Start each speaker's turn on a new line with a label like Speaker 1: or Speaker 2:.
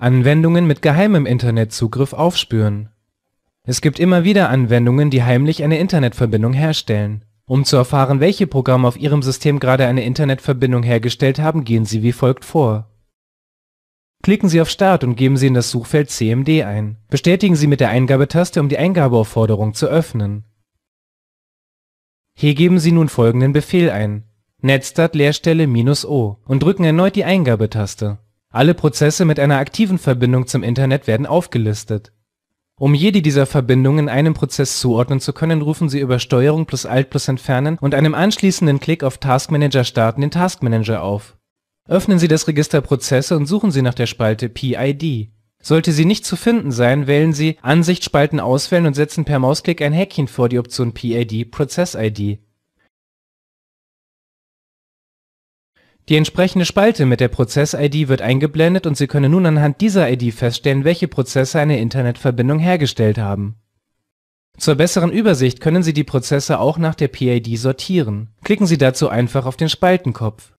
Speaker 1: Anwendungen mit geheimem Internetzugriff aufspüren. Es gibt immer wieder Anwendungen, die heimlich eine Internetverbindung herstellen. Um zu erfahren, welche Programme auf Ihrem System gerade eine Internetverbindung hergestellt haben, gehen Sie wie folgt vor. Klicken Sie auf Start und geben Sie in das Suchfeld CMD ein. Bestätigen Sie mit der Eingabetaste, um die Eingabeaufforderung zu öffnen. Hier geben Sie nun folgenden Befehl ein. netstat-o und drücken erneut die Eingabetaste alle Prozesse mit einer aktiven Verbindung zum Internet werden aufgelistet. Um jede dieser Verbindungen einem Prozess zuordnen zu können, rufen Sie über Steuerung plus Alt plus Entfernen und einem anschließenden Klick auf Task Manager starten den Task Manager auf. Öffnen Sie das Register Prozesse und suchen Sie nach der Spalte PID. Sollte sie nicht zu finden sein, wählen Sie Ansicht auswählen und setzen per Mausklick ein Häkchen vor die Option PID (Prozess-ID Die entsprechende Spalte mit der Prozess-ID wird eingeblendet und Sie können nun anhand dieser ID feststellen, welche Prozesse eine Internetverbindung hergestellt haben. Zur besseren Übersicht können Sie die Prozesse auch nach der PID sortieren. Klicken Sie dazu einfach auf den Spaltenkopf